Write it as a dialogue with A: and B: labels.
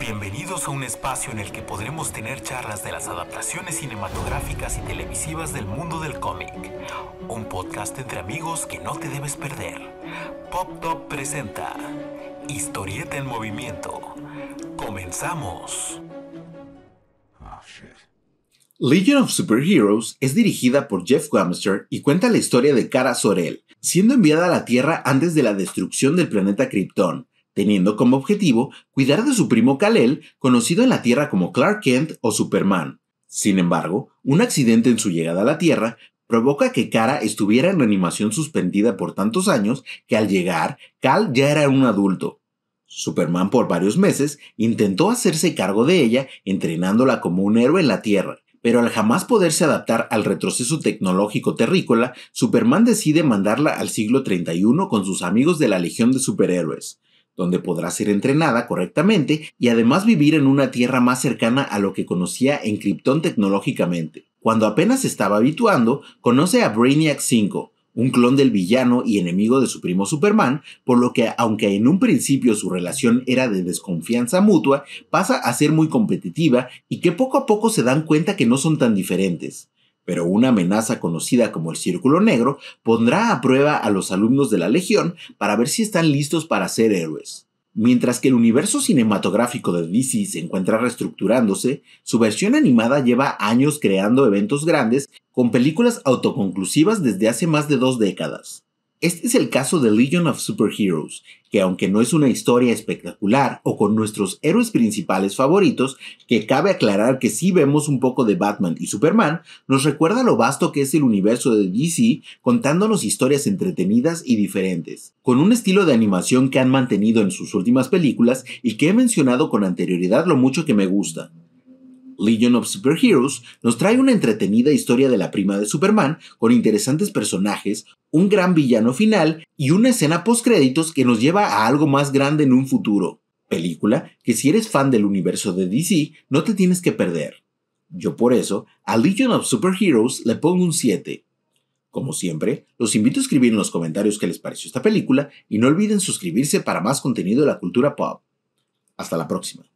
A: Bienvenidos a un espacio en el que podremos tener charlas de las adaptaciones cinematográficas y televisivas del mundo del cómic. Un podcast entre amigos que no te debes perder. Pop Top presenta Historieta en Movimiento. Comenzamos.
B: Ah, Legion of Superheroes es dirigida por Jeff Gamster y cuenta la historia de Kara Sorel, siendo enviada a la Tierra antes de la destrucción del planeta Krypton teniendo como objetivo cuidar de su primo Kal-El, conocido en la Tierra como Clark Kent o Superman. Sin embargo, un accidente en su llegada a la Tierra provoca que Kara estuviera en reanimación suspendida por tantos años que al llegar, Kal ya era un adulto. Superman por varios meses intentó hacerse cargo de ella entrenándola como un héroe en la Tierra, pero al jamás poderse adaptar al retroceso tecnológico terrícola, Superman decide mandarla al siglo 31 con sus amigos de la Legión de Superhéroes donde podrá ser entrenada correctamente y además vivir en una tierra más cercana a lo que conocía en Krypton tecnológicamente. Cuando apenas estaba habituando, conoce a Brainiac 5, un clon del villano y enemigo de su primo Superman, por lo que aunque en un principio su relación era de desconfianza mutua, pasa a ser muy competitiva y que poco a poco se dan cuenta que no son tan diferentes pero una amenaza conocida como el Círculo Negro pondrá a prueba a los alumnos de la Legión para ver si están listos para ser héroes. Mientras que el universo cinematográfico de DC se encuentra reestructurándose, su versión animada lleva años creando eventos grandes con películas autoconclusivas desde hace más de dos décadas. Este es el caso de Legion of Superheroes, que aunque no es una historia espectacular o con nuestros héroes principales favoritos, que cabe aclarar que sí vemos un poco de Batman y Superman, nos recuerda lo vasto que es el universo de DC contándonos historias entretenidas y diferentes, con un estilo de animación que han mantenido en sus últimas películas y que he mencionado con anterioridad lo mucho que me gusta. Legion of Superheroes nos trae una entretenida historia de la prima de Superman con interesantes personajes, un gran villano final y una escena postcréditos que nos lleva a algo más grande en un futuro. Película que si eres fan del universo de DC no te tienes que perder. Yo por eso a Legion of Superheroes le pongo un 7. Como siempre, los invito a escribir en los comentarios qué les pareció esta película y no olviden suscribirse para más contenido de la cultura pop. Hasta la próxima.